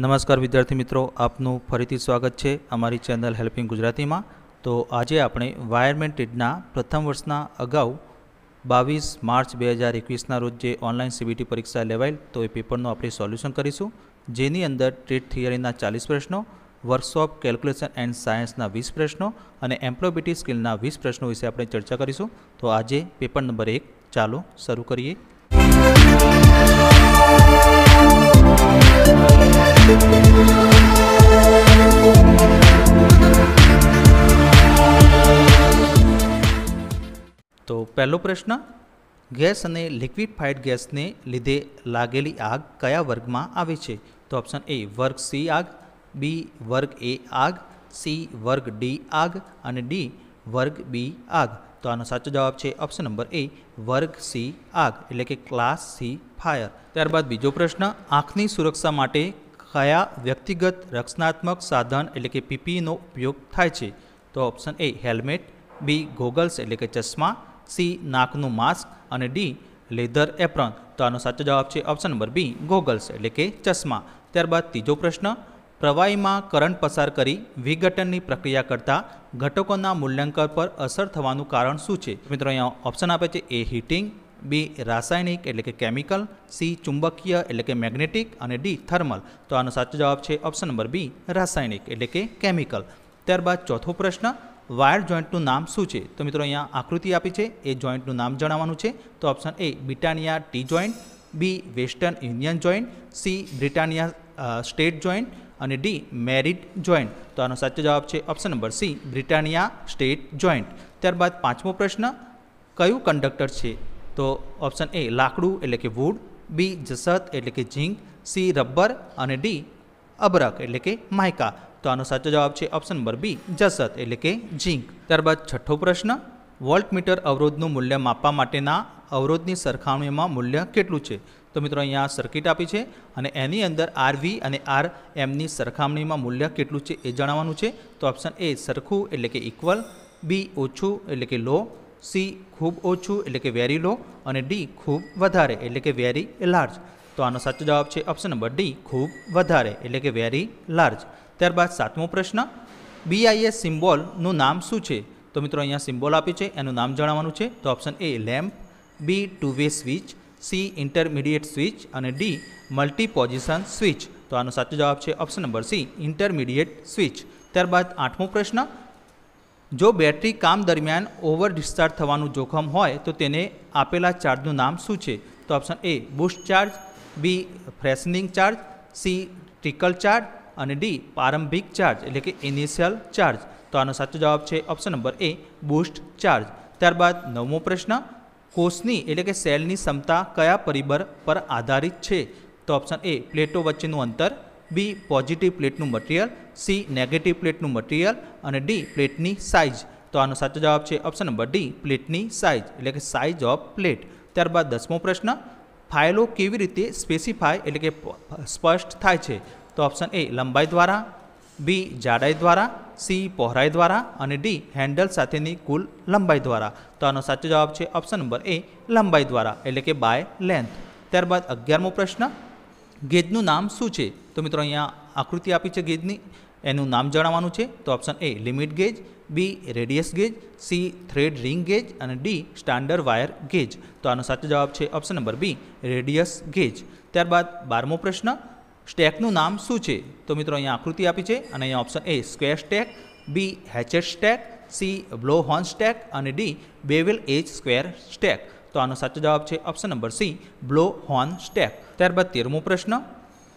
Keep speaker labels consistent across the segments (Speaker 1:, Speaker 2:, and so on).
Speaker 1: નમસ્કાર વિદ્યાર્થી મિત્રો આપનું ફરીથી સ્વાગત છે અમારી ચેનલ હેલ્પિંગ ગુજરાતીમાં તો આજે આપણે વાયરમેન ટેડના પ્રથમ વર્ષના અગાઉ બાવીસ માર્ચ બે હજાર એકવીસના રોજ જે ઓનલાઈન સીબીટી પરીક્ષા લેવાયેલ તો એ પેપરનું આપણે સોલ્યુશન કરીશું જેની અંદર ટ્રેડ થિયરીના ચાલીસ પ્રશ્નો વર્કશોપ કેલ્ક્યુલેશન એન્ડ સાયન્સના વીસ પ્રશ્નો અને એમ્પ્લોયબિલિટી સ્કિલના વીસ પ્રશ્નો વિશે આપણે ચર્ચા કરીશું તો આજે પેપર નંબર એક ચાલો શરૂ કરીએ તો પહેલો પ્રશ્ન ગેસ અને લિક્વિડફાઈડ ગેસને લીધે લાગેલી આગ કયા વર્ગમાં આવે છે તો ઓપ્શન એ વર્ગ સી આગ બી વર્ગ એ આગ સી વર્ગ ડી આગ અને ડી વર્ગ બી આગ તો આનો સાચો જવાબ છે ઓપ્શન નંબર એ વર્ગ સી આગ એટલે કે ક્લાસ સી ફાયર ત્યારબાદ બીજો પ્રશ્ન આંખની સુરક્ષા માટે કયા વ્યક્તિગત રક્ષણાત્મક સાધન એટલે કે પીપીનો ઉપયોગ થાય છે તો option A helmet B goggles એટલે કે ચશ્મા સી નાકનું માસ્ક અને ડી લેધર એપ્રન તો આનો સાચો જવાબ છે ઓપ્શન નંબર બી ગોગલ્સ એટલે કે ચશ્મા ત્યારબાદ ત્રીજો પ્રશ્ન પ્રવાહીમાં કરંટ પસાર કરી વિઘટનની પ્રક્રિયા કરતા ઘટકોના મૂલ્યાંકન પર અસર થવાનું કારણ શું છે મિત્રો અહીંયા ઓપ્શન આપે છે એ હીટિંગ બી રાસાયણિક એટલે કે કેમિકલ સી ચુંબકીય એટલે કે મેગ્નેટિક અને ડી થર્મલ તો આનો સાચો જવાબ છે ઓપ્શન નંબર બી રાસાયણિક એટલે કે કેમિકલ ત્યારબાદ ચોથો પ્રશ્ન વાયર જોઈન્ટનું નામ શું છે તો મિત્રો અહીંયા આકૃતિ આપી છે એ જોઈન્ટનું નામ જણાવવાનું છે તો option A Britannia T joint B Western Union joint C Britannia state joint અને ડી મેરિટ જોઈન્ટ તો આનો સાચો જવાબ છે option number C Britannia state joint ત્યારબાદ પાંચમો પ્રશ્ન કયું કંડક્ટર છે તો ઓપ્શન એ લાકડું એટલે કે વુડ બી જસત એટલે કે ઝીંક સી રબર અને ડી અબરક એટલે કે માયકા તો આનો સાચો જવાબ છે ઓપ્શન નંબર બી જસત એટલે કે ઝીંક ત્યારબાદ છઠ્ઠો પ્રશ્ન વોલ્ટમીટર અવરોધનું મૂલ્ય માપવા માટેના અવરોધની સરખામણીમાં મૂલ્ય કેટલું છે તો મિત્રો અહીંયા સર્કિટ આપી છે અને એની અંદર આરવી અને આર એમની સરખામણીમાં મૂલ્ય કેટલું છે એ જણાવવાનું છે તો ઓપ્શન એ સરખું એટલે કે ઇક્વલ બી ઓછું એટલે કે લો સી ખૂબ ઓછું એટલે કે વેરી લો અને ડી ખૂબ વધારે એટલે કે વેરી લાર્જ તો આનો સાચો જવાબ છે ઓપ્શન નંબર ડી ખૂબ વધારે એટલે કે વેરી લાર્જ ત્યારબાદ સાતમો પ્રશ્ન બીઆઈએસ સિમ્બોલનું નામ શું છે તો મિત્રો અહીંયા સિમ્બોલ આપ્યું છે એનું નામ જણાવવાનું છે તો option A lamp B two way switch C intermediate switch અને ડી મલ્ટી પોઝિશન સ્વિચ તો આનો સાચો જવાબ છે option number C intermediate switch ત્યારબાદ આઠમો પ્રશ્ન જો બેટરી કામ દરમિયાન ઓવર ડિસ્ચાર્જ થવાનું જોખમ હોય તો તેને આપેલા ચાર્જનું નામ શું છે તો option A boost charge B freshening charge C trickle charge અને ડી પ્રારંભિક ચાર્જ એટલે કે ઇનિશિયલ ચાર્જ તો આનો સાચો જવાબ છે option number A boost charge ત્યારબાદ નવમો પ્રશ્ન કોષની એટલે કે સેલની ક્ષમતા કયા પરિબળ પર આધારિત છે તો ઓપ્શન એ પ્લેટો વચ્ચેનું અંતર બી પોઝિટિવ પ્લેટનું મટીરિયલ સી નેગેટિવ પ્લેટનું મટીરિયલ અને ડી પ્લેટની સાઇઝ તો આનો સાચો જવાબ છે ઓપ્શન નંબર ડી પ્લેટની સાઇઝ એટલે કે સાઇઝ ઓફ પ્લેટ ત્યારબાદ દસમો પ્રશ્ન ફાઇલો કેવી રીતે સ્પેસિફાય એટલે કે સ્પષ્ટ થાય છે તો ઓપ્શન એ લંબાઈ દ્વારા બી જાડાઈ દ્વારા સી પહોળાઈ દ્વારા અને ડી હેન્ડલ સાથેની કુલ લંબાઈ દ્વારા તો આનો સાચો જવાબ છે ઓપ્શન નંબર એ લંબાઈ દ્વારા એટલે કે બાય લેન્થ ત્યારબાદ અગિયારમો પ્રશ્ન ગેજનું નામ શું છે તો મિત્રો અહીંયા આકૃતિ આપી છે ગેજની એનું નામ જણાવવાનું છે તો option A limit gauge B radius gauge C thread ring gauge અને ડી સ્ટાન્ડર્ડ વાયર ગેજ તો આનો સાચો જવાબ છે option number B radius gauge ત્યારબાદ બારમો પ્રશ્ન સ્ટેકનું નામ શું છે તો મિત્રો અહીંયા આકૃતિ આપી છે અને અહીંયા option A square stake B hatchet stake C blow horn stake અને D bevel edge square stake તો આનો સાચો જવાબ છે option number C blow horn stake ત્યારબાદ તેરમો પ્રશ્ન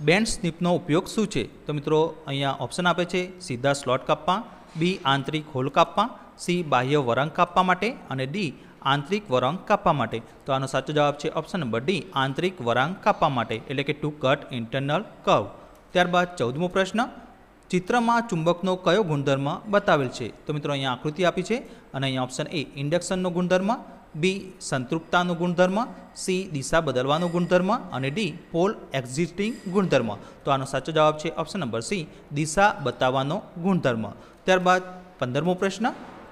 Speaker 1: બેન્ડ સ્નીપનો ઉપયોગ શું છે તો મિત્રો અહીંયા ઓપ્શન આપે છે સીધા સ્લોટ કાપવા બી આંતરિક હોલ કાપવા સી બાહ્ય વરંગ કાપવા માટે અને ડી આંતરિક વરંગ કાપવા માટે તો આનો સાચો જવાબ છે ઓપ્શન નંબર ડી આંતરિક વરંગ કાપવા માટે એટલે કે ટુ કટ ઇન્ટરનલ કવ ત્યારબાદ ચૌદમો પ્રશ્ન ચિત્રમાં ચુંબકનો કયો ગુણધર્મ બતાવેલ છે તો મિત્રો અહીંયા આકૃતિ આપી છે અને અહીંયા ઓપ્શન એ ઇન્ડક્શનનો ગુણધર્મ બી સંતૃપ્તાનો ગુણધર્મ સી દિશા બદલવાનો ગુણધર્મ અને ડી પોલ એક્ઝિસ્ટિંગ ગુણધર્મ તો આનો સાચો જવાબ છે ઓપ્શન નંબર સી દિશા બતાવવાનો ગુણધર્મ ત્યારબાદ પંદરમો પ્રશ્ન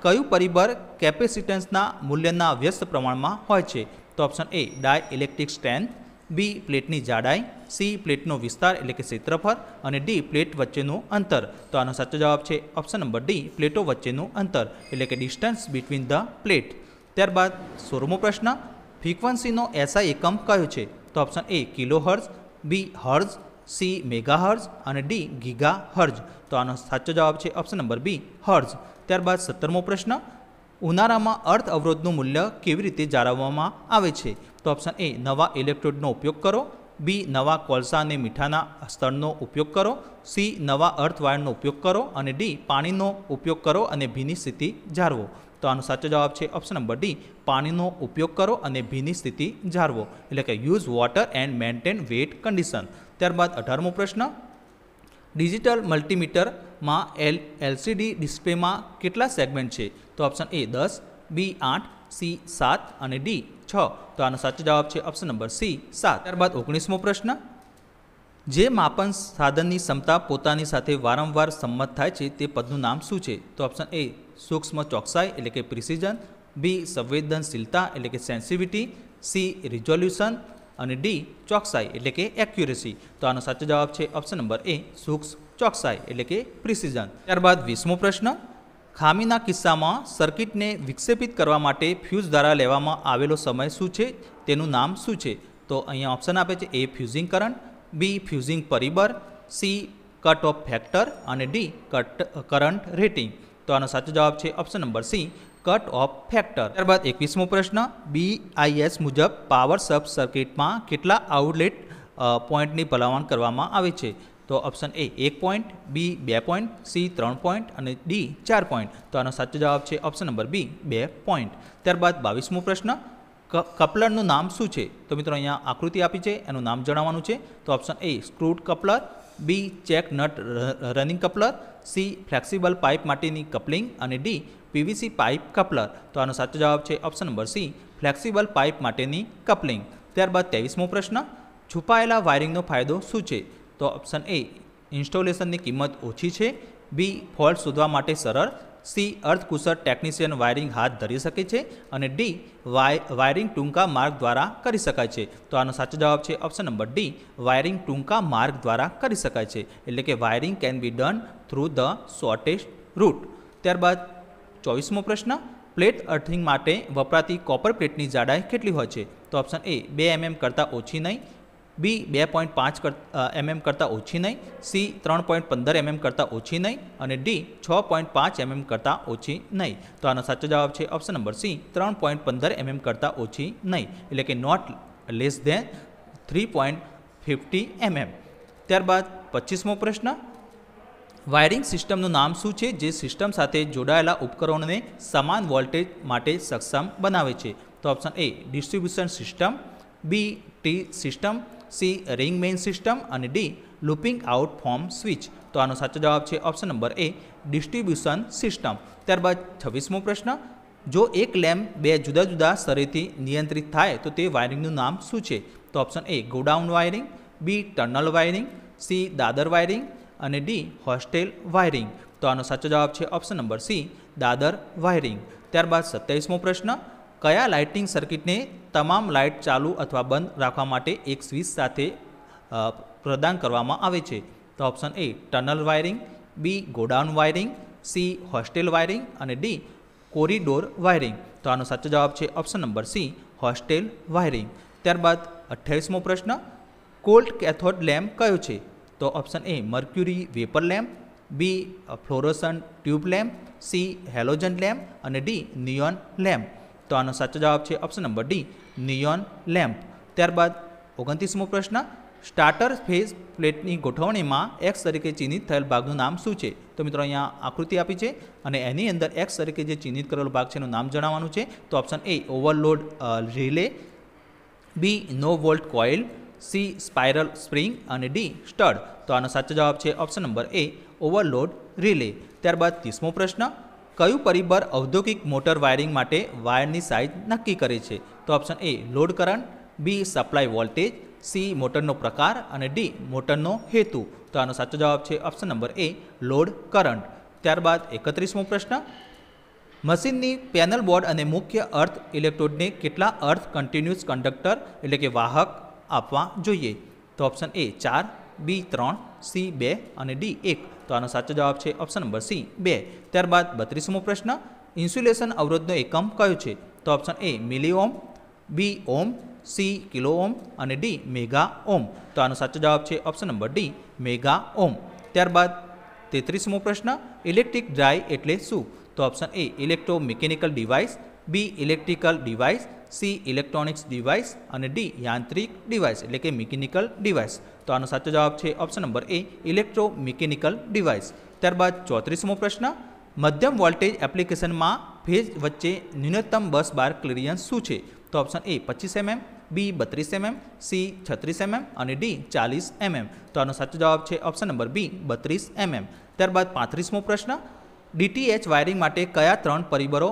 Speaker 1: કયું પરિબળ કેપેસિટન્સના મૂલ્યના વ્યસ્ત પ્રમાણમાં હોય છે તો option A dielectric strength B પ્લેટની જાડાઈ સી પ્લેટનો વિસ્તાર એટલે કે ક્ષેત્રફળ અને ડી પ્લેટ વચ્ચેનું અંતર તો આનો સાચો જવાબ છે ઓપ્શન નંબર ડી પ્લેટો વચ્ચેનું અંતર એટલે કે ડિસ્ટન્સ બિટવીન ધ પ્લેટ ત્યારબાદ સોરમો પ્રશ્ન ફ્રીક્વન્સીનો એસઆઈ એકમ કયો છે તો option A kilo hertz B hertz C mega hertz અને ડી ગીગા હર્ઝ તો આનો સાચો જવાબ છે ઓપ્શન નંબર બી હર્ઝ ત્યારબાદ સત્તરમો પ્રશ્ન ઉનાળામાં અર્થ અવરોધનું મૂલ્ય કેવી રીતે જાળવવામાં આવે છે તો ઓપ્શન એ નવા ઇલેક્ટ્રોડનો ઉપયોગ કરો બી નવા કોલસા અને મીઠાના સ્તરનો ઉપયોગ કરો સી નવા અર્થ વાયરનો ઉપયોગ કરો અને ડી પાણીનો ઉપયોગ કરો અને ભીની સ્થિતિ જાળવો તો આનો સાચો જવાબ છે ઓપ્શન નંબર ડી પાણીનો ઉપયોગ કરો અને ભીની સ્થિતિ જાળવો એટલે કે use water and maintain wet condition ત્યારબાદ અઢારમો પ્રશ્ન ડિજિટલ મલ્ટીમીટરમાં એલ એલસીડી ડિસ્પ્લેમાં કેટલા સેગમેન્ટ છે તો ઓપ્શન એ દસ બી આઠ સી સાત અને ડી છ તો આનો સાચો જવાબ છે ઓપ્શન નંબર સી સાત ત્યારબાદ ઓગણીસમો પ્રશ્ન જે માપન સાધનની ક્ષમતા પોતાની સાથે વારંવાર સંમત થાય છે તે પદનું નામ શું છે તો ઓપ્શન એ સૂક્ષ્મ ચોકસાઈ એટલે કે પ્રિસિઝન બી સંવેદનશીલતા એટલે કે સેન્સિવિટી સી રિઝોલ્યુશન અને ડી ચોકસાઈ એટલે કે એક્યુરેસી તો આનો સાચો જવાબ છે ઓપ્શન નંબર એ સૂક્ષ્મ ચોકસાઈ એટલે કે પ્રિસિઝન ત્યારબાદ વીસમો પ્રશ્ન ખામીના કિસ્સામાં સર્કિટને વિક્ષેપિત કરવા માટે ફ્યુઝ દ્વારા લેવામાં આવેલો સમય શું છે તેનું નામ શું છે તો અહીંયા ઓપ્શન આપે છે એ ફ્યુઝિંગ કરંટ બી ફ્યુઝિંગ પરિબળ સી કટ ઓફ ફેક્ટર અને ડી કટ કરંટ રેટિંગ તો આનો સાચો જવાબ છે option number C cut off factor ત્યારબાદ એકવીસમો પ્રશ્ન બીઆઈએસ મુજબ પાવર સબ સર્કિટમાં કેટલા આઉટલેટ પોઈન્ટની ભલામણ કરવામાં આવે છે તો ઓપ્શન એ એક પોઈન્ટ બી બે પોઈન્ટ સી ત્રણ પોઈન્ટ અને ડી ચાર પોઈન્ટ તો આનો સાચો જવાબ છે ઓપ્શન નંબર બી બે પોઈન્ટ ત્યારબાદ બાવીસમો પ્રશ્ન કપલરનું નામ શું છે તો મિત્રો અહીંયા આકૃતિ આપી છે એનું નામ જણાવવાનું છે તો option A screwed coupler B check nut running coupler C flexible pipe માટેની કપલિંગ અને ડી પીવીસી પાઇપ કપલર તો આનો સાચો જવાબ છે option number C flexible pipe માટેની કપલિંગ ત્યારબાદ ત્રેવીસમો પ્રશ્ન છુપાયેલા વાયરિંગનો ફાયદો શું છે તો ઓપ્શન એ ઇન્સ્ટોલેશનની કિંમત ઓછી છે બી ફોલ્ટ શોધવા માટે સરળ સી અર્થકુશળ ટેકનિશિયન વાયરિંગ હાથ ધરી શકે છે અને ડી વાયરિંગ ટૂંકા માર્ગ દ્વારા કરી શકાય છે તો આનો સાચો જવાબ છે ઓપ્શન નંબર ડી વાયરિંગ ટૂંકા માર્ગ દ્વારા કરી શકાય છે એટલે કે wiring can be done through the shortest route ત્યારબાદ ચોવીસમો પ્રશ્ન પ્લેટ અર્થિંગ માટે વપરાતી કોપર પ્લેટની જાડાઈ કેટલી હોય છે તો ઓપ્શન એ બે એમએમ કરતાં ઓછી નહીં બી બે પોઈન્ટ પાંચ એમએમ કરતાં ઓછી નહીં સી ત્રણ પોઈન્ટ પંદર એમએમ કરતાં ઓછી નહીં અને ડી છ પોઈન્ટ પાંચ એમએમ કરતાં ઓછી નહીં તો આનો સાચો જવાબ છે ઓપ્શન નંબર સી ત્રણ પોઈન્ટ પંદર એમએમ કરતાં ઓછી નહીં એટલે કે not less than three point fifty mm ત્યારબાદ પચીસમો પ્રશ્ન વાયરિંગ સિસ્ટમનું નામ શું છે જે સિસ્ટમ સાથે જોડાયેલા ઉપકરણોને સમાન વોલ્ટેજ માટે સક્ષમ બનાવે છે તો option A distribution system B T system C ring main system અને D looping out form switch તો આનો સાચો જવાબ છે option number A distribution system ત્યારબાદ છવ્વીસમો પ્રશ્ન જો એક લેમ્પ બે જુદા જુદા સ્તરેથી નિયંત્રિત થાય તો તે વાયરિંગનું નામ શું છે તો option A godown wiring B tunnel wiring C દાદર વાયરિંગ અને ડી હોસ્ટેલ વાયરિંગ તો આનો સાચો જવાબ છે ઓપ્શન નંબર સી દાદર વાયરિંગ ત્યારબાદ સત્યાવીસમો પ્રશ્ન કયા લાઇટિંગ સર્કિટને તમામ લાઇટ ચાલુ અથવા બંધ રાખવા માટે એક સ્વિચ સાથે પ્રદાન કરવામાં આવે છે તો option A tunnel wiring B godown wiring C hostel wiring અને ડી કોરિડોર વાયરિંગ તો આનો સાચો જવાબ છે option number C hostel wiring ત્યારબાદ અઠ્યાવીસમો પ્રશ્ન કોલ્ડ કેથોડ લેમ્પ કયો છે તો option A mercury vapour lamp B fluorescent tube lamp C halogen lamp અને ડી નિયોન લેમ્પ તો આનો સાચો જવાબ છે option number D neon lamp ત્યારબાદ ઓગણત્રીસમો પ્રશ્ન સ્ટાર્ટર ફેઝ પ્લેટની ગોઠવણીમાં એક્સ તરીકે ચિહ્નિત થયેલ ભાગનું નામ શું છે તો મિત્રો અહીંયા આકૃતિ આપી છે અને એની અંદર એક્સ તરીકે જે ચિહ્નિત કરેલો ભાગ છે એનું નામ જણાવવાનું છે તો option A overload relay B no volt coil C spiral spring અને ડી સ્ટડ તો આનો સાચો જવાબ છે option number A overload relay ત્યારબાદ ત્રીસમો પ્રશ્ન કયું પરિબળ ઔદ્યોગિક મોટર વાયરિંગ માટે વાયરની સાઇઝ નક્કી કરે છે તો option A load current B supply voltage C મોટરનો પ્રકાર અને ડી મોટરનો હેતુ તો આનો સાચો જવાબ છે option number A load current ત્યારબાદ એકત્રીસમો પ્રશ્ન મશીનની પેનલ બોર્ડ અને મુખ્ય અર્થ ઇલેક્ટ્રોડને કેટલા અર્થ કન્ટિન્યુઅસ કન્ડક્ટર એટલે કે વાહક આપવા જોઈએ તો ઓપ્શન એ ચાર બી ત્રણ સી બે અને ડી એક તો આનો સાચો જવાબ છે ઓપ્શન નંબર સી બે ત્યારબાદ બત્રીસમો પ્રશ્ન ઇન્સ્યુલેશન અવરોધનો એકમ કયો છે તો option A milli ohm B ohm C kilo ohm અને ડી મેગા ઓમ તો આનો સાચો જવાબ છે option number D mega ohm ત્યારબાદ તેત્રીસમો પ્રશ્ન ઇલેક્ટ્રિક ડ્રાય એટલે શું તો option A electro mechanical device B electrical device C electronics device અને ડી યાંત્રિક ડિવાઇસ એટલે કે મિકેનિકલ ડિવાઇસ તો આનો સાચો જવાબ છે option number A electro mechanical device ત્યારબાદ ચોત્રીસમો પ્રશ્ન મધ્યમ વોલ્ટેજ એપ્લિકેશનમાં ફેઝ વચ્ચે ન્યૂનતમ બસ બાર ક્લિયરન્સ શું છે તો ઓપ્શન એ પચીસ એમએમ બી બત્રીસ એમએમ સી છત્રીસ એમએમ અને ડી ચાલીસ એમએમ તો આનો સાચો જવાબ છે ઓપ્શન નંબર બી બત્રીસ એમએમ ત્યારબાદ પાંત્રીસમો પ્રશ્ન ડીટીએચ વાયરિંગ માટે કયા ત્રણ પરિબળો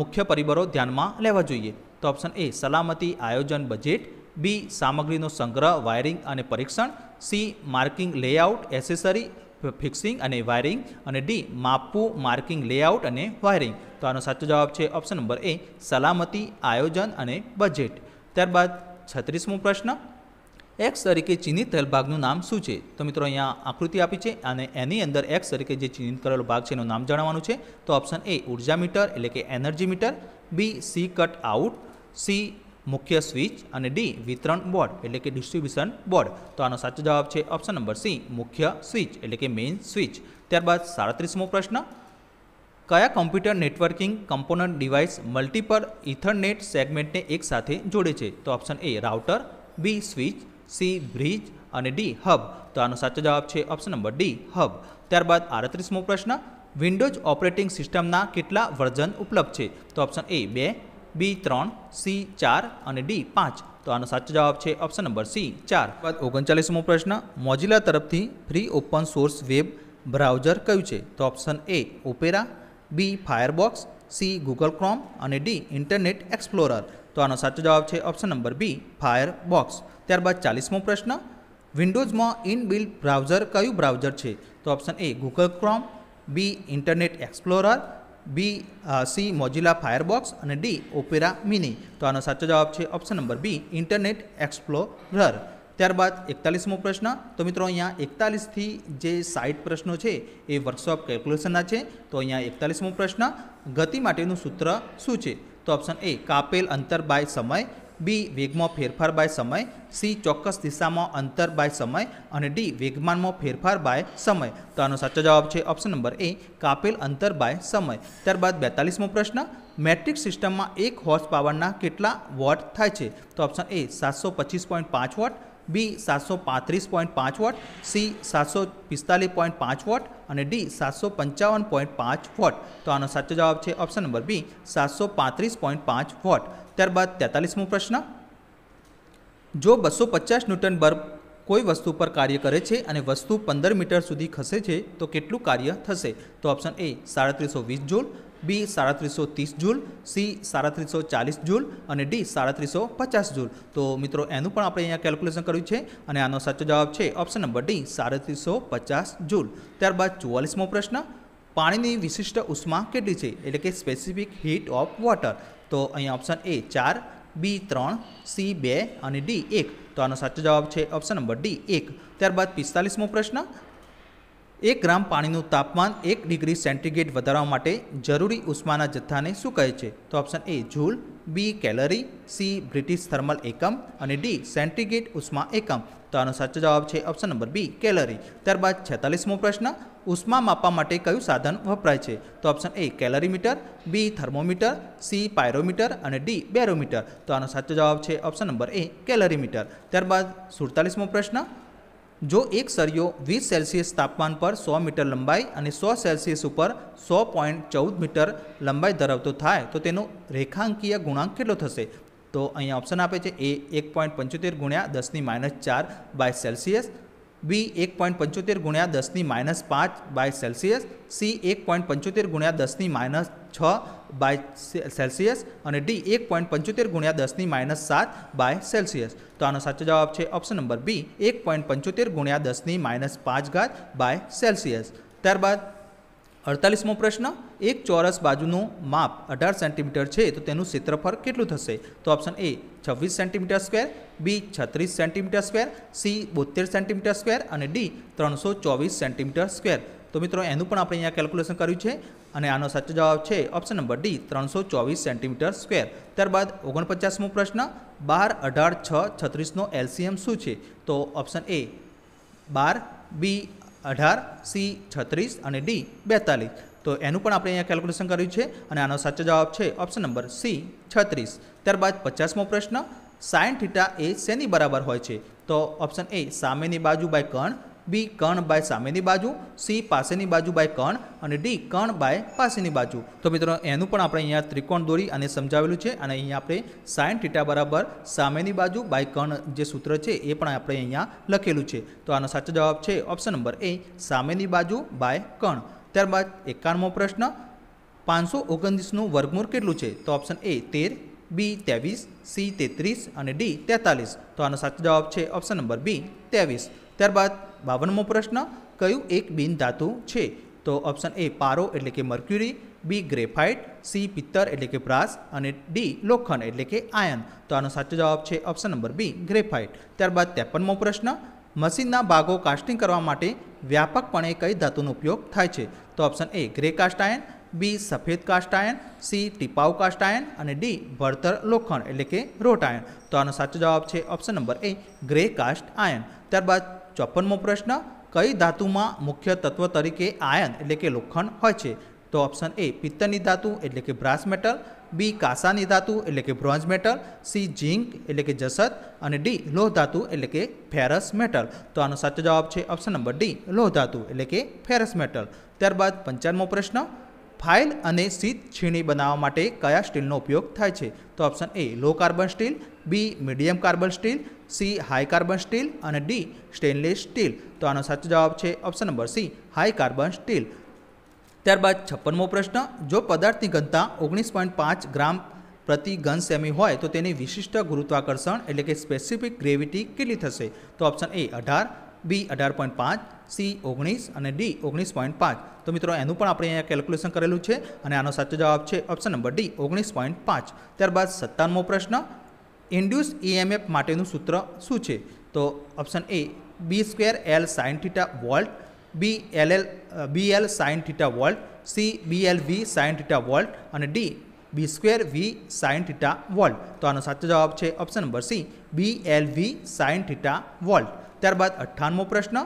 Speaker 1: મુખ્ય પરિબળો ધ્યાનમાં લેવા જોઈએ તો ઓપ્શન એ સલામતી આયોજન બજેટ બી સામગ્રીનો સંગ્રહ વાયરિંગ અને પરીક્ષણ C marking layout accessory fixing અને વાયરિંગ અને ડી માપવું માર્કિંગ લેઆઉટ અને વાયરિંગ તો આનો સાચો જવાબ છે ઓપ્શન નંબર એ સલામતી આયોજન અને બજેટ ત્યારબાદ છત્રીસમો પ્રશ્ન એક્સ તરીકે ચિહ્નિત થયેલ ભાગનું નામ શું છે તો મિત્રો અહીંયા આકૃતિ આપી છે અને એની અંદર એક્સ તરીકે જે ચિહ્નિત કરેલો ભાગ છે એનું નામ જણાવવાનું છે તો ઓપ્શન એ ઉર્જા મીટર એટલે કે energy meter B C cut out C મુખ્ય સ્વિચ અને ડી વિતરણ બોર્ડ એટલે કે ડિસ્ટ્રીબ્યુશન બોર્ડ તો આનો સાચો જવાબ છે ઓપ્શન નંબર સી મુખ્ય સ્વિચ એટલે કે મેઇન સ્વિચ ત્યારબાદ સાડત્રીસમો પ્રશ્ન કયા computer networking component device multiple Ethernet સેગમેન્ટને એકસાથે જોડે છે તો option A router B switch C bridge અને ડી હબ તો આનો સાચો જવાબ છે ઓપ્શન નંબર ડી હબ ત્યારબાદ આડત્રીસમો પ્રશ્ન વિન્ડોઝ ઓપરેટિંગ સિસ્ટમના કેટલા વર્ઝન ઉપલબ્ધ છે તો ઓપ્શન એ બે બી ત્રણ સી ચાર અને ડી પાંચ તો આનો સાચો જવાબ છે ઓપ્શન નંબર સી ચાર બાદ ઓગણચાલીસમો પ્રશ્ન મોજીલા તરફથી free open source web browser કયું છે તો option A Opera B Firebox C Google Chrome અને ડી ઇન્ટરનેટ એક્સપ્લોરર તો આનો સાચો જવાબ છે ઓપ્શન નંબર બી ફાયરબોક્સ ત્યારબાદ ચાલીસમો પ્રશ્ન વિન્ડોઝમાં ઇનબિલ્ટ બ્રાઉઝર કયું બ્રાઉઝર છે તો option A Google Chrome B Internet Explorer B C Mozilla Firebox અને ડી ઓપેરા મિની તો આનો સાચો જવાબ છે option number B Internet Explorer ત્યારબાદ એકતાલીસમો પ્રશ્ન તો મિત્રો અહીંયા એકતાલીસથી જે સાઈઠ પ્રશ્નો છે એ વર્કશોપ કેલ્ક્યુલેશનના છે તો અહીંયા એકતાલીસમો પ્રશ્ન ગતિ માટેનું સૂત્ર શું છે તો ઓપ્શન એ કાપેલ અંતર બાય સમય બી વેગમાં ફેરફાર બાય સમય સી ચોક્કસ દિશામાં અંતર બાય સમય અને ડી વેગમાનમાં ફેરફાર બાય સમય તો આનો સાચો જવાબ છે ઓપ્શન નંબર એ કાપેલ અંતર બાય સમય ત્યારબાદ બેતાલીસમો પ્રશ્ન મેટ્રિક સિસ્ટમમાં એક હોર્સ પાવરના કેટલા વોટ થાય છે તો ઓપ્શન એ સાતસો પચીસ પોઈન્ટ પાંચ વોટ બી સાતસો પાંત્રીસ પોઈન્ટ પાંચ વોટ સી સાતસો પિસ્તાલીસ પોઈન્ટ પાંચ વોટ અને ડી સાતસો પંચાવન પોઈન્ટ પાંચ વોટ તો આનો સાચો જવાબ છે ઓપ્શન નંબર બી સાતસો પાંત્રીસ પોઈન્ટ પાંચ વોટ ત્યારબાદ તેતાલીસમો પ્રશ્ન જો બસો પચાસ ન્યૂટન બર્બ કોઈ વસ્તુ પર કાર્ય કરે છે અને વસ્તુ પંદર મીટર સુધી ખસે છે તો કેટલું કાર્ય થશે તો ઓપ્શન એ સાડત્રીસો વીસ જૂલ બી સાડત્રીસો ત્રીસ જૂલ સી સાડત્રીસો ચાલીસ જૂલ અને ડી સાડત્રીસો પચાસ જૂલ તો મિત્રો એનું પણ આપણે અહીંયા કેલ્ક્યુલેશન કર્યું છે અને આનો સાચો જવાબ છે ઓપ્શન નંબર ડી સાડત્રીસો પચાસ જૂલ ત્યારબાદ ચુવાલીસમો પ્રશ્ન પાણીની વિશિષ્ટ ઉષ્મા કેટલી છે એટલે કે સ્પેસિફિક હીટ ઓફ વોટર તો અહીંયા ઓપ્શન એ ચાર બી ત્રણ સી બે અને ડી એક તો આનો સાચો જવાબ છે ઓપ્શન નંબર ડી એક ત્યારબાદ પિસ્તાલીસમો પ્રશ્ન એક ગ્રામ પાણીનું તાપમાન એક ડિગ્રી સેન્ટીગ્રેડ વધારવા માટે જરૂરી ઉષ્માના જથ્થાને શું કહે છે તો option A joule B calorie C British thermal એકમ અને ડી સેન્ટીગ્રેડ ઉષ્મા એકમ તો આનો સાચો જવાબ છે ઓપ્શન નંબર બી કેલરી ત્યારબાદ છેતાલીસમો પ્રશ્ન ઉષ્મા માપવા માટે કયું સાધન વપરાય છે તો option A calorimeter B thermometer C pyrometer અને ડી બેરોમીટર તો આનો સાચો જવાબ છે ઓપ્શન નંબર એ કેલરીમીટર ત્યારબાદ સુડતાલીસમો પ્રશ્ન જો એક સરિયો વીસ સેલ્સિયસ તાપમાન પર સો મીટર લંબાઈ અને સો સેલ્સિયસ ઉપર સો પોઈન્ટ ચૌદ મીટર લંબાઈ ધરાવતો થાય તો તેનો રેખાંકીય ગુણાંક કેટલો થશે તો અહીંયા ઓપ્શન આપે છે એ એક પોઈન્ટ પંચોતેર ગુણ્યા દસની માઇનસ ચાર બાય સેલ્સિયસ બી એક પોઈન્ટ પંચોતેર ગુણ્યા દસની માઇનસ પાંચ બાય સેલ્સિયસ સી એક પોઈન્ટ પંચોતેર ગુણ્યા દસની માઇનસ છ બાય સેલ્સિયસ અને ડી એક પોઈન્ટ પંચોતેર ગુણ્યા દસની માઇનસ સાત બાય સેલ્સિયસ તો આનો સાચો જવાબ છે ઓપ્શન નંબર બી એક પોઈન્ટ પંચોતેર ગુણ્યા દસની માઇનસ પાંચ ઘાત બાય સેલ્સિયસ ત્યારબાદ અડતાલીસમો પ્રશ્ન એક ચોરસ બાજુનું માપ અઢાર સેન્ટીમીટર છે તો તેનું ક્ષેત્રફળ કેટલું થશે તો ઓપ્શન એ છવ્વીસ સેન્ટીમીટર સ્ક્વેર બી છત્રીસ સેન્ટીમીટર સ્ક્વેર સી બોતેર સેન્ટીમીટર સ્ક્વેર અને ડી ત્રણસો ચોવીસ સેન્ટીમીટર સ્ક્વેર તો મિત્રો એનું પણ આપણે અહીંયા કેલ્ક્યુલેશન કર્યું છે અને આનો સાચો જવાબ છે ઓપ્શન નંબર ડી ત્રણસો ચોવીસ સેન્ટીમીટર સ્ક્વેર ત્યારબાદ ઓગણપચાસમો પ્રશ્ન બાર અઢાર છ છત્રીસનો એલસીએમ શું છે તો ઓપ્શન એ બાર બી અઢાર સી છત્રીસ અને ડી બેતાલીસ તો એનું પણ આપણે અહીંયા કેલ્ક્યુલેશન કર્યું છે અને આનો સાચો જવાબ છે ઓપ્શન નંબર સી છત્રીસ ત્યારબાદ પચાસમો પ્રશ્ન સાઇન થીટા એ શેની બરાબર હોય છે તો ઓપ્શન એ સામેની બાજુ બાય કણ બી કણ બાય સામેની બાજુ સી પાસેની બાજુ બાય કણ અને ડી કણ બાય પાસેની બાજુ તો મિત્રો એનું પણ આપણે અહીંયા ત્રિકોણ દોરી અને સમજાવેલું છે અને અહીંયા આપણે સાઇન ટીટા બરાબર સામેની બાજુ બાય કણ જે સૂત્ર છે એ પણ આપણે અહીંયા લખેલું છે તો આનો સાચો જવાબ છે ઓપ્શન નંબર એ સામેની બાજુ બાય કણ ત્યારબાદ એકાણમો પ્રશ્ન પાંચસો ઓગણત્રીસનું વર્ગમૂળ કેટલું છે તો ઓપ્શન એ તેર બી ત્રેવીસ સી તેત્રીસ અને ડી તેતાલીસ તો આનો સાચો જવાબ છે ઓપ્શન નંબર બી ત્રેવીસ ત્યારબાદ બાવનમો પ્રશ્ન કયું એક બિન ધાતુ છે તો ઓપ્શન એ પારો એટલે કે મર્ક્યુરી બી ગ્રેફાઇટ સી પિત્તર એટલે કે બ્રાસ અને ડી લોખંડ એટલે કે આયન તો આનો સાચો જવાબ છે ઓપ્શન નંબર બી ગ્રેફાઇટ ત્યારબાદ ત્રેપનમો પ્રશ્ન મશીનના ભાગો કાસ્ટિંગ કરવા માટે વ્યાપકપણે કઈ ધાતુનો ઉપયોગ થાય છે તો option A grey cast iron B સફેદ કાસ્ટ આયન સી ટીપાઉ કાસ્ટ આયન અને ડી ભળતર લોખંડ એટલે કે રોટ આયન તો આનો સાચો જવાબ છે option number A grey cast iron ત્યારબાદ ચોપનમો પ્રશ્ન કઈ ધાતુમાં મુખ્ય તત્વ તરીકે આયન એટલે કે લોખંડ હોય છે તો ઓપ્શન એ પિત્તની ધાતુ એટલે કે બ્રાસ મેટલ બી કાસાની ધાતુ એટલે કે બ્રોન્ઝ મેટલ સી ઝીંક એટલે કે જસત અને ડી લોહ ધાતુ એટલે કે ફેરસ મેટલ તો આનો સાચો જવાબ છે ઓપ્શન નંબર ડી લોહ ધાતુ એટલે કે ફેરસ મેટલ ત્યારબાદ પંચાણમો પ્રશ્ન ફાઇલ અને સીધ છીણી બનાવવા માટે કયા સ્ટીલનો ઉપયોગ થાય છે તો option A low carbon steel B medium carbon steel C high carbon steel અને ડી સ્ટેનલેસ સ્ટીલ તો આનો સાચો જવાબ છે option number C high carbon steel ત્યારબાદ છપ્પનમો પ્રશ્ન જો પદાર્થની ઘનતા ઓગણીસ પોઈન્ટ પાંચ ગ્રામ પ્રતિ ઘન સેમી હોય તો તેની વિશિષ્ટ ગુરુત્વાકર્ષણ એટલે કે સ્પેસિફિક ગ્રેવિટી કેટલી થશે તો ઓપ્શન એ અઢાર બી અઢાર પોઈન્ટ પાંચ સી ઓગણીસ અને ડી ઓગણીસ પોઈન્ટ પાંચ તો મિત્રો એનું પણ આપણે અહીંયા કેલ્ક્યુલેશન કરેલું છે અને આનો સાચો જવાબ છે ઓપ્શન નંબર ડી ઓગણીસ પોઈન્ટ પાંચ ત્યારબાદ સત્તાનમો પ્રશ્ન ઇન્ડ્યુસ ઈએમએફ e માટેનું સૂત્ર શું છે તો option A B square L sine volt B L L B L sine theta volt C B L V sine theta volt અને D B square V sine theta volt તો આનો સાચો જવાબ છે option number C B L V sine theta volt ત્યારબાદ અઠ્ઠાણમો પ્રશ્ન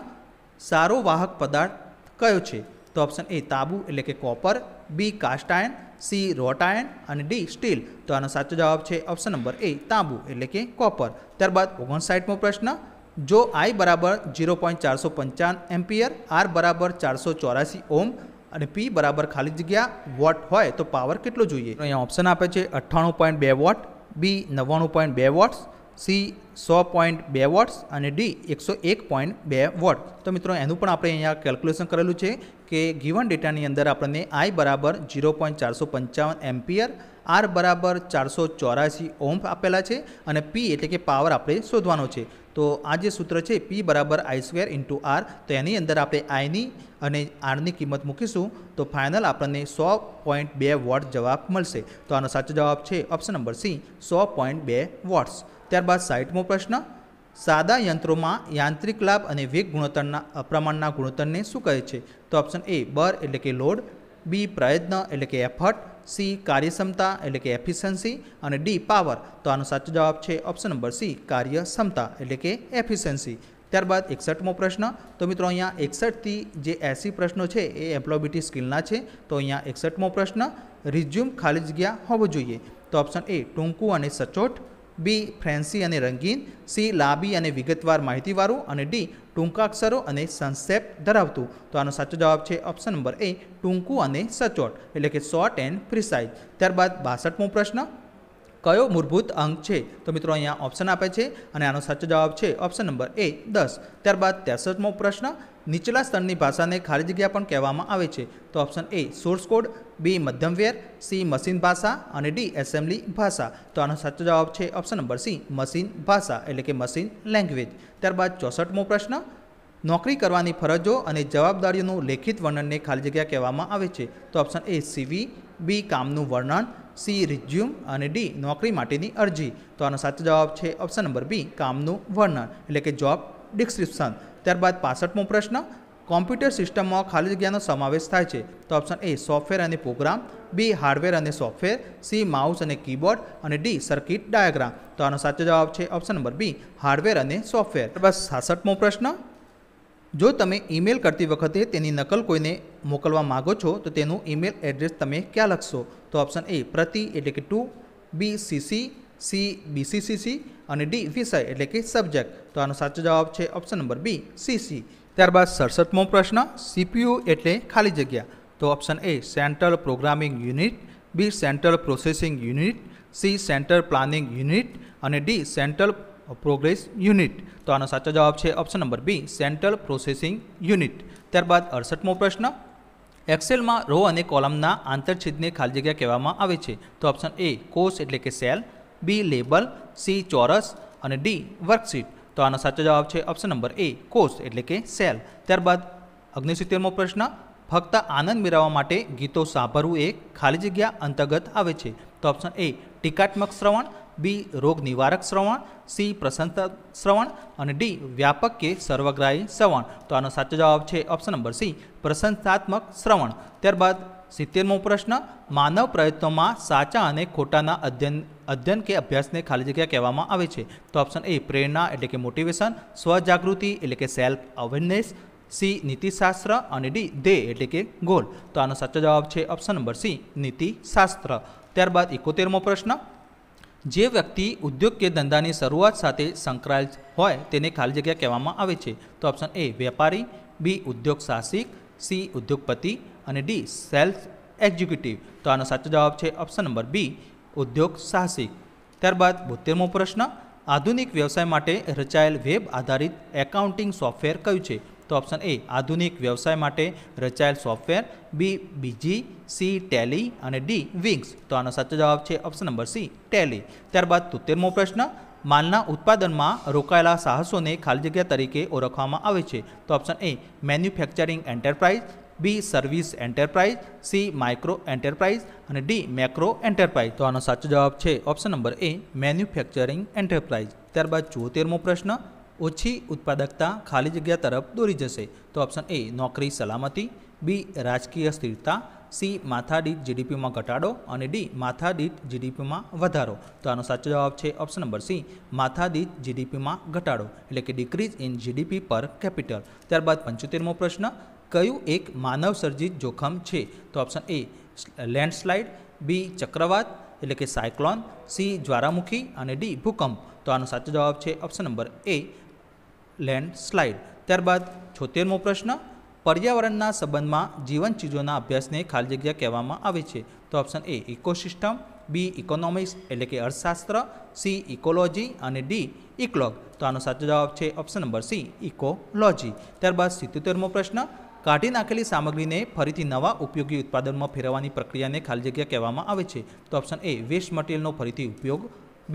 Speaker 1: સારો વાહક પદાર્થ કયો છે તો ઓપ્શન એ તાંબુ એટલે કે copper B cast iron C wrought iron અને ડી સ્ટીલ તો આનો સાચો જવાબ છે ઓપ્શન નંબર એ તાંબુ એટલે કે કોપર ત્યારબાદ ઓગણસાઠમો પ્રશ્ન જો આઈ બરાબર ઝીરો પોઈન્ટ ચારસો પંચાવન એમ્પિયર આર બરાબર ચારસો ચોરાસી ઓમ અને પી બરાબર ખાલી જગ્યા વોટ હોય તો પાવર કેટલો જોઈએ અહીંયા ઓપ્શન આપે છે અઠ્ઠાણું પોઈન્ટ બે વોટ બી નવ્વાણું પોઈન્ટ બે વોટ્સ સી સો પોઈન્ટ બે વોટ્સ અને ડી એકસો એક પોઈન્ટ બે વોટ તો મિત્રો એનું પણ આપણે અહીંયા કેલ્ક્યુલેશન કરેલું છે કે ગીવન ડેટાની અંદર આપણને આઈ બરાબર ઝીરો પોઈન્ટ ચારસો પંચાવન એમ્પિયર આર બરાબર ચારસો ચોરાસી ઓમ્ફ આપેલા છે અને પી એટલે કે પાવર આપણે શોધવાનો છે તો આ જે સૂત્ર છે પી બરાબર આઈ સ્ક્વેર ઇન્ટુ આર તો એની અંદર આપણે આઈની અને આરની કિંમત મૂકીશું તો ફાઇનલ આપણને સો પોઈન્ટ બે વોટ જવાબ મળશે તો આનો સાચો જવાબ છે ઓપ્શન નંબર સી સો પોઈન્ટ બે વોટ્સ ત્યારબાદ સાઠમો પ્રશ્ન સાદા યંત્રોમાં યાંત્રિક લાભ અને વેગ ગુણોત્તરના પ્રમાણના ગુણોત્તરને શું કહે છે તો ઓપ્શન એ બર એટલે કે લોડ બી પ્રયત્ન એટલે કે એફર્ટ સી કાર્યક્ષમતા એટલે કે એફિશિયન્સી અને ડી પાવર તો આનો સાચો જવાબ છે ઓપ્શન નંબર સી કાર્યક્ષમતા એટલે કે એફિશિયન્સી ત્યારબાદ એકસઠમો પ્રશ્ન તો મિત્રો અહીંયા એકસઠથી જે એસી પ્રશ્નો છે એ એમ્પ્લોયબિલિટી સ્કિલના છે તો અહીંયા એકસઠમો પ્રશ્ન રિઝ્યુમ ખાલી જગ્યા હોવો જોઈએ તો ઓપ્શન એ ટૂંકું અને સચોટ બી ફ્રેન્સી અને રંગીન સી લાંબી અને વિગતવાર માહિતીવાળું અને ડી ટૂંકા અક્ષરો અને સંક્ષેપ ધરાવતું તો આનો સાચો જવાબ છે ઓપ્શન નંબર એ ટૂંકું અને સચોટ એટલે કે શોર્ટ એન્ડ પ્રિસાઇઝ ત્યારબાદ બાસઠમો પ્રશ્ન કયો મૂળભૂત અંક છે તો મિત્રો અહીંયા ઓપ્શન આપે છે અને આનો સાચો જવાબ છે ઓપ્શન નંબર એ દસ ત્યારબાદ ત્રેસઠમો પ્રશ્ન નીચલા સ્તરની ભાષાને ખાલી જગ્યા પણ કહેવામાં આવે છે તો option A source code B મધ્યમવેર સી મશીન ભાષા અને ડી એસેમ્બલી ભાષા તો આનો સાચો જવાબ છે ઓપ્શન નંબર સી મશીન ભાષા એટલે કે મશીન લેંગ્વેજ ત્યારબાદ ચોસઠમો પ્રશ્ન નોકરી કરવાની ફરજો અને જવાબદારીઓનું લેખિત વર્ણનને ખાલી જગ્યા કહેવામાં આવે છે તો ઓપ્શન એ સીવી બી કામનું વર્ણન સી રિઝ્યુમ અને ડી નોકરી માટેની અરજી તો આનો સાચો જવાબ છે ઓપ્શન નંબર બી કામનું વર્ણન એટલે કે જોબ ડિસ્ક્રિપ્શન ત્યારબાદ પાસઠમો પ્રશ્ન કોમ્પ્યુટર સિસ્ટમમાં ખાલી જગ્યાનો સમાવેશ થાય છે તો ઓપ્શન એ સોફ્ટવેર અને પ્રોગ્રામ બી હાર્ડવેર અને સોફ્ટવેર સી માઉસ અને કીબોર્ડ અને ડી સર્કિટ ડાયાગ્રામ તો આનો સાચો જવાબ છે ઓપ્શન નંબર બી હાર્ડવેર અને સોફ્ટવેર બસ સાસઠમો પ્રશ્ન જો તમે ઈમેલ કરતી વખતે તેની નકલ કોઈને મોકલવા માગો છો તો તેનું ઈમેલ એડ્રેસ તમે ક્યાં લખશો તો ઓપ્શન એ પ્રતિ એટલે કે to B CC C BCCC અને ડી વિષય એટલે કે સબ્જેક્ટ તો આનો સાચો જવાબ છે ઓપ્શન નંબર બી સીસી ત્યારબાદ સડસઠમો પ્રશ્ન સીપીયુ એટલે ખાલી જગ્યા તો option A central programming unit B central processing unit C central planning unit અને ડી સેન્ટ્રલ પ્રોગ્રેસ યુનિટ તો આનો સાચો જવાબ છે option number B central processing unit ત્યારબાદ અડસઠમો પ્રશ્ન એક્સેલમાં રો અને કોલમના આંતરછેદને ખાલી જગ્યા કહેવામાં આવે છે તો ઓપ્શન એ કોષ એટલે કે સેલ બી લેબલ સી ચોરસ અને ડી વર્કશીટ તો આનો સાચો જવાબ છે ઓપ્શન નંબર એ કોષ એટલે કે સેલ ત્યારબાદ અગ્નિસિત્તેરમો પ્રશ્ન ફક્ત આનંદ મેળવવા માટે ગીતો સાંભળવું એ ખાલી જગ્યા અંતર્ગત આવે છે તો ઓપ્શન એ ટીકાત્મક શ્રવણ બી રોગ નિવારક શ્રવણ સી પ્રશંસા શ્રવણ અને ડી વ્યાપક કે સર્વગ્રાહી શ્રવણ તો આનો સાચો જવાબ છે ઓપ્શન નંબર સી પ્રશંસાત્મક શ્રવણ ત્યારબાદ સિત્તેરમો પ્રશ્ન માનવ પ્રયત્નોમાં સાચા અને ખોટાના અધ્યયન અધ્યયન કે અભ્યાસને ખાલી જગ્યા કહેવામાં આવે છે તો ઓપ્શન એ પ્રેરણા એટલે કે મોટિવેશન સ્વજાગૃતિ એટલે કે સેલ્ફ અવેરનેસ સી નીતિશાસ્ત્ર અને ડી દે એટલે કે ગોલ તો આનો સાચો જવાબ છે ઓપ્શન નંબર સી નીતિશાસ્ત્ર ત્યારબાદ એકોતેરમો પ્રશ્ન જે વ્યક્તિ ઉદ્યોગ કે ધંધાની શરૂઆત સાથે સંકળાયેલ હોય તેને ખાલી જગ્યા કહેવામાં આવે છે તો ઓપ્શન એ વેપારી બી ઉદ્યોગ સાહસિક સી ઉદ્યોગપતિ અને ડી સેલ્ફ એક્ઝિક્યુટિવ તો આનો સાચો જવાબ છે ઓપ્શન નંબર બી ઉદ્યોગ સાહસિક ત્યારબાદ બોતેરમો પ્રશ્ન આધુનિક વ્યવસાય માટે રચાયેલ વેબ આધારિત એકાઉન્ટિંગ સોફ્ટવેર કયું છે તો ઓપ્શન એ આધુનિક વ્યવસાય માટે રચાયેલ સોફ્ટવેર બી બીજી સી ટેલી અને ડી વિંગ્સ તો આનો સાચો જવાબ છે ઓપ્શન નંબર સી ટેલી ત્યારબાદ તોતેરમો પ્રશ્ન માલના ઉત્પાદનમાં રોકાયેલા સાહસોને ખાલી જગ્યા તરીકે ઓળખવામાં આવે છે તો option A manufacturing enterprise B service enterprise C micro enterprise અને ડી મેક્રો એન્ટરપ્રાઇઝ તો આનો સાચો જવાબ છે option number A manufacturing enterprise ત્યારબાદ ચોતેરમો પ્રશ્ન ઓછી ઉત્પાદકતા ખાલી જગ્યા તરફ દોરી જશે તો ઓપ્શન એ નોકરી સલામતી બી રાજકીય સ્થિરતા સી માથાદીઠ જીડીપીમાં ઘટાડો અને ડી માથાદીઠ જીડીપીમાં વધારો તો આનો સાચો જવાબ છે ઓપ્શન નંબર સી માથાદીઠ જીડીપીમાં ઘટાડો એટલે કે decrease in GDP per capital ત્યારબાદ પંચોતેરમો પ્રશ્ન કયું એક માનવ સર્જિત જોખમ છે તો ઓપ્શન એ લેન્ડસ્લાઇડ બી ચક્રવાત એટલે કે સાયક્લોન સી જ્વારામુખી અને ડી ભૂકંપ તો આનો સાચો જવાબ છે ઓપ્શન નંબર એ લેન્ડસ્લાઇડ ત્યારબાદ છોતેરમો પ્રશ્ન પર્યાવરણના સંબંધમાં જીવન ચીજોના અભ્યાસને ખાલી જગ્યા કહેવામાં આવે છે તો option A ecosystem B economics એટલે કે અર્થશાસ્ત્ર સી ઇકોલોજી અને ડી ઇકલોગ તો આનો સાચો જવાબ છે ઓપ્શન નંબર સી ઇકોલોજી ત્યારબાદ સિત્યોતેરમો પ્રશ્ન કાઢી નાખેલી સામગ્રીને ફરીથી નવા ઉપયોગી ઉત્પાદનમાં ફેરવવાની પ્રક્રિયાને ખાલી જગ્યા કહેવામાં આવે છે તો ઓપ્શન એ વેસ્ટ મટીરિયલનો ફરીથી ઉપયોગ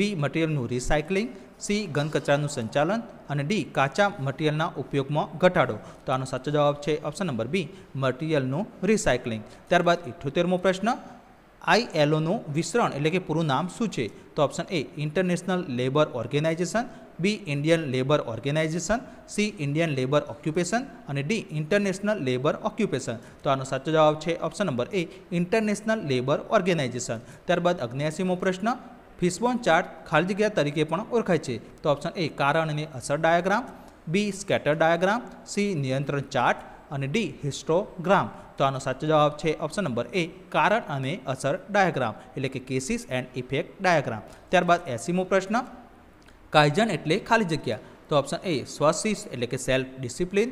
Speaker 1: બી મટીરિયલનું રિસાયકલિંગ સી ઘન કચરાનું સંચાલન અને ડી કાચા મટીરિયલના ઉપયોગમાં ઘટાડો તો આનો સાચો જવાબ છે ઓપ્શન નંબર બી મટીરિયલનું રિસાયકલિંગ ત્યારબાદ ઇઠ્યોતેરમો પ્રશ્ન આઈએલઓનું વિસ્તરણ એટલે કે પૂરું નામ શું છે તો option A International Labour Organisation B Indian labour organisation C Indian labour occupation અને ડી ઇન્ટરનેશનલ લેબર ઓક્યુપેશન તો આનો સાચો જવાબ છે option number A International Labour Organisation ત્યારબાદ અગ્નિયાસીમો પ્રશ્ન ફિશબોન ચાર્ટ ખાલી જગ્યા તરીકે પણ ઓળખાય છે તો ઓપ્શન એ કારણ અને અસર diagram B scatter diagram C નિયંત્રણ ચાર્ટ અને ડી હિસ્ટોગ્રામ તો આનો સાચો જવાબ છે ઓપ્શન નંબર એ કારણ અને અસર ડાયાગ્રામ એટલે કે કેસીસ એન્ડ ઇફેક્ટ ડાયાગ્રામ ત્યારબાદ એસીમો પ્રશ્ન કાયજન એટલે ખાલી જગ્યા તો ઓપ્શન એ સ્વશિસ્ત એટલે કે સેલ્ફ ડિસિપ્લિન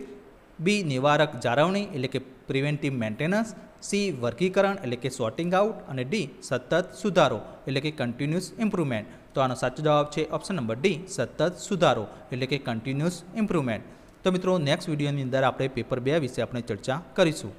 Speaker 1: બી નિવારક જાળવણી એટલે કે પ્રિવેન્ટિવ મેન્ટેનન્સ સી વર્ગીકરણ એટલે કે સોર્ટિંગ આઉટ અને ડી સતત સુધારો એટલે કે કન્ટિન્યુઅસ ઇમ્પ્રુવમેન્ટ તો આનો સાચો જવાબ છે ઓપ્શન નંબર ડી સતત સુધારો એટલે કે કન્ટિન્યુઅસ ઇમ્પ્રુવમેન્ટ તો મિત્રો નેક્સ્ટ વિડીયોની અંદર આપણે પેપર બે વિશે આપણે ચર્ચા કરીશું